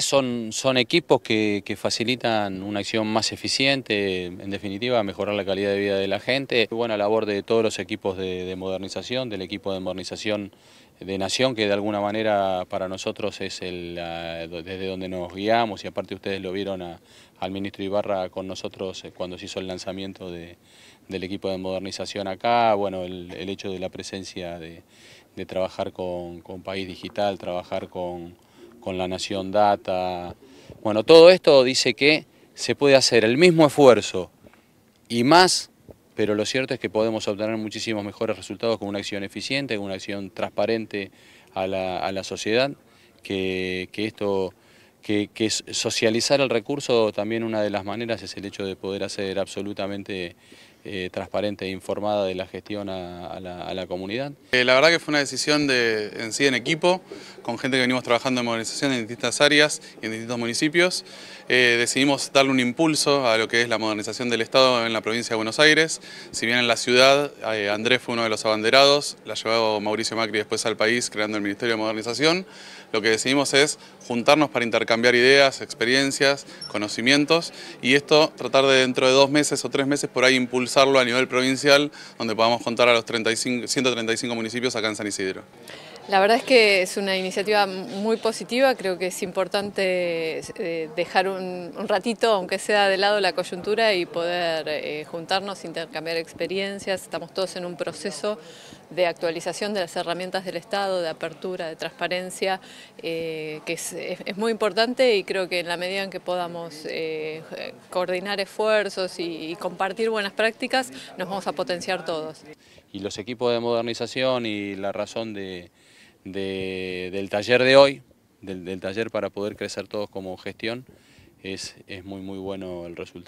Son, equipos que, facilitan una acción más eficiente, en definitiva mejorar la calidad de vida de la gente. Buena labor de todos los equipos de, modernización, del equipo de modernización de Nación, que de alguna manera para nosotros es el, desde donde nos guiamos y aparte ustedes lo vieron al ministro Ibarra con nosotros eh, cuando se hizo el lanzamiento del equipo de modernización acá, bueno, el, hecho de la presencia de, trabajar con País Digital, trabajar con con la Nación Data. Bueno, todo esto dice que se puede hacer el mismo esfuerzo y más, pero lo cierto es que podemos obtener muchísimos mejores resultados con una acción eficiente, con una acción transparente a la, sociedad, que, esto... Que, socializar el recurso también una de las maneras es el hecho de poder hacer absolutamente eh, transparente e informada de la gestión a, la, comunidad. Eh, la verdad que fue una decisión de, en sí en equipo, con gente que venimos trabajando en modernización en distintas áreas y en distintos municipios. Eh, decidimos darle un impulso a lo que es la modernización del Estado en la provincia de Buenos Aires. Si bien en la ciudad, eh, Andrés fue uno de los abanderados, la llevado Mauricio Macri después al país creando el Ministerio de Modernización, lo que decidimos es juntarnos para intercambiar ideas, experiencias, conocimientos y esto tratar de dentro de dos meses o tres meses por ahí impulsarlo a nivel provincial donde podamos contar a los 35, 135 municipios acá en San Isidro. La verdad es que es una iniciativa muy positiva, creo que es importante eh, dejar un, ratito, aunque sea de lado la coyuntura, y poder eh, juntarnos, intercambiar experiencias. Estamos todos en un proceso de actualización de las herramientas del Estado, de apertura, de transparencia, eh, que es, muy importante y creo que en la medida en que podamos coordinar esfuerzos y compartir buenas prácticas, nos vamos a potenciar todos. Y los equipos de modernización y la razón de del taller de hoy, del, taller para poder crecer todos como gestión, es, es muy muy bueno el resultado.